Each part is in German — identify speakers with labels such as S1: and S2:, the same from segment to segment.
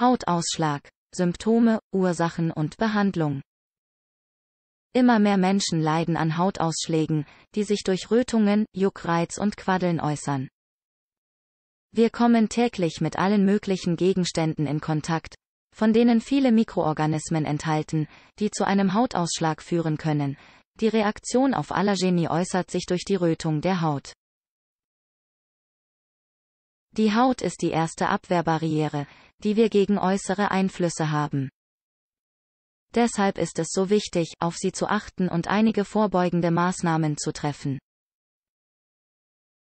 S1: Hautausschlag, Symptome, Ursachen und Behandlung. Immer mehr Menschen leiden an Hautausschlägen, die sich durch Rötungen, Juckreiz und Quaddeln äußern. Wir kommen täglich mit allen möglichen Gegenständen in Kontakt, von denen viele Mikroorganismen enthalten, die zu einem Hautausschlag führen können. Die Reaktion auf Allergenie äußert sich durch die Rötung der Haut. Die Haut ist die erste Abwehrbarriere, die wir gegen äußere Einflüsse haben. Deshalb ist es so wichtig, auf sie zu achten und einige vorbeugende Maßnahmen zu treffen.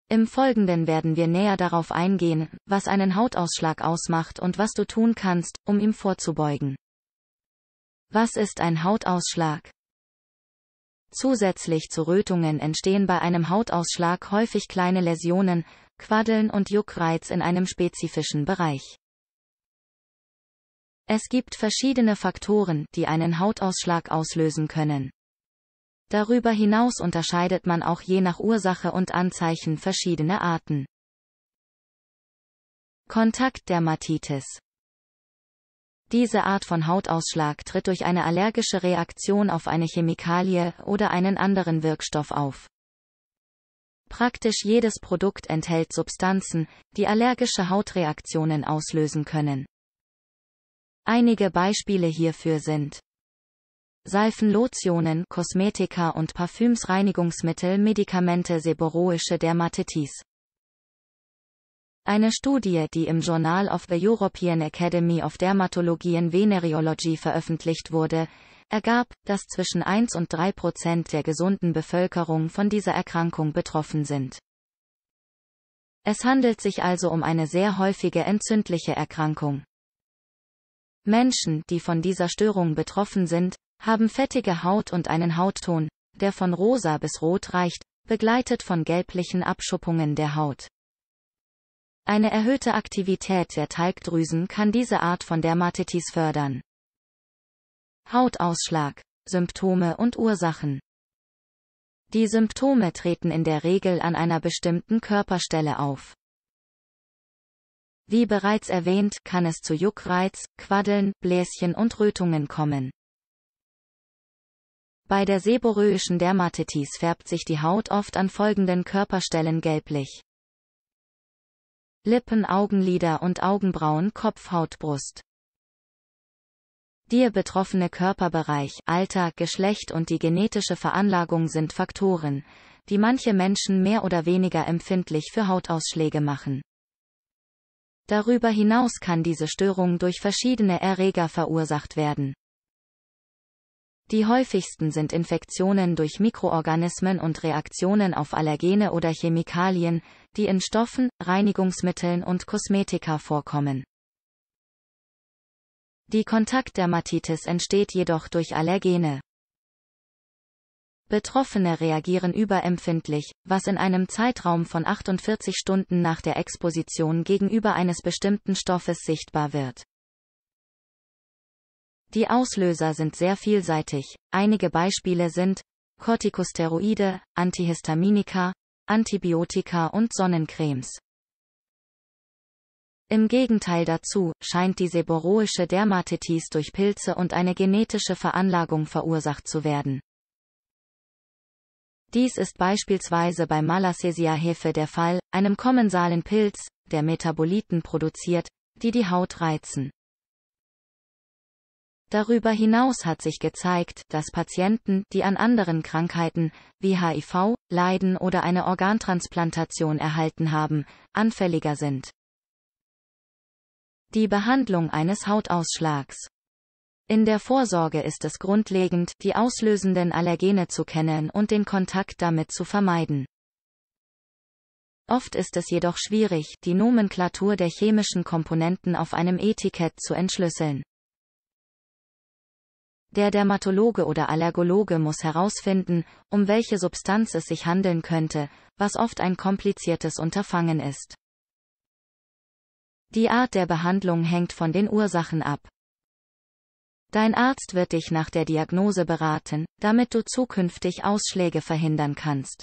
S1: Im Folgenden werden wir näher darauf eingehen, was einen Hautausschlag ausmacht und was du tun kannst, um ihm vorzubeugen. Was ist ein Hautausschlag? Zusätzlich zu Rötungen entstehen bei einem Hautausschlag häufig kleine Läsionen, Quaddeln und Juckreiz in einem spezifischen Bereich. Es gibt verschiedene Faktoren, die einen Hautausschlag auslösen können. Darüber hinaus unterscheidet man auch je nach Ursache und Anzeichen verschiedene Arten. Kontakt der Matitis. diese Art von Hautausschlag tritt durch eine allergische Reaktion auf eine Chemikalie oder einen anderen Wirkstoff auf. Praktisch jedes Produkt enthält Substanzen, die allergische Hautreaktionen auslösen können. Einige Beispiele hierfür sind Salven Lotionen, Kosmetika und Parfüms Reinigungsmittel Medikamente seborrhoische Dermatitis eine Studie, die im Journal of the European Academy of Dermatology and Venereology veröffentlicht wurde, ergab, dass zwischen 1 und 3 Prozent der gesunden Bevölkerung von dieser Erkrankung betroffen sind. Es handelt sich also um eine sehr häufige entzündliche Erkrankung. Menschen, die von dieser Störung betroffen sind, haben fettige Haut und einen Hautton, der von rosa bis rot reicht, begleitet von gelblichen Abschuppungen der Haut. Eine erhöhte Aktivität der Talgdrüsen kann diese Art von Dermatitis fördern. Hautausschlag, Symptome und Ursachen. Die Symptome treten in der Regel an einer bestimmten Körperstelle auf. Wie bereits erwähnt, kann es zu Juckreiz, Quaddeln, Bläschen und Rötungen kommen. Bei der seborrhoischen Dermatitis färbt sich die Haut oft an folgenden Körperstellen gelblich. Lippen, Augenlider und Augenbrauen, Kopf, Haut, Brust. Der betroffene Körperbereich, Alter, Geschlecht und die genetische Veranlagung sind Faktoren, die manche Menschen mehr oder weniger empfindlich für Hautausschläge machen. Darüber hinaus kann diese Störung durch verschiedene Erreger verursacht werden. Die häufigsten sind Infektionen durch Mikroorganismen und Reaktionen auf Allergene oder Chemikalien, die in Stoffen, Reinigungsmitteln und Kosmetika vorkommen. Die Kontaktdermatitis entsteht jedoch durch Allergene. Betroffene reagieren überempfindlich, was in einem Zeitraum von 48 Stunden nach der Exposition gegenüber eines bestimmten Stoffes sichtbar wird. Die Auslöser sind sehr vielseitig. Einige Beispiele sind Corticosteroide, Antihistaminika, Antibiotika und Sonnencremes. Im Gegenteil dazu scheint die seborrhoische Dermatitis durch Pilze und eine genetische Veranlagung verursacht zu werden. Dies ist beispielsweise bei Malassezia-Hefe der Fall, einem kommensalen Pilz, der Metaboliten produziert, die die Haut reizen. Darüber hinaus hat sich gezeigt, dass Patienten, die an anderen Krankheiten, wie HIV, leiden oder eine Organtransplantation erhalten haben, anfälliger sind. Die Behandlung eines Hautausschlags in der Vorsorge ist es grundlegend, die auslösenden Allergene zu kennen und den Kontakt damit zu vermeiden. Oft ist es jedoch schwierig, die Nomenklatur der chemischen Komponenten auf einem Etikett zu entschlüsseln. Der Dermatologe oder Allergologe muss herausfinden, um welche Substanz es sich handeln könnte, was oft ein kompliziertes Unterfangen ist. Die Art der Behandlung hängt von den Ursachen ab. Dein Arzt wird dich nach der Diagnose beraten, damit du zukünftig Ausschläge verhindern kannst.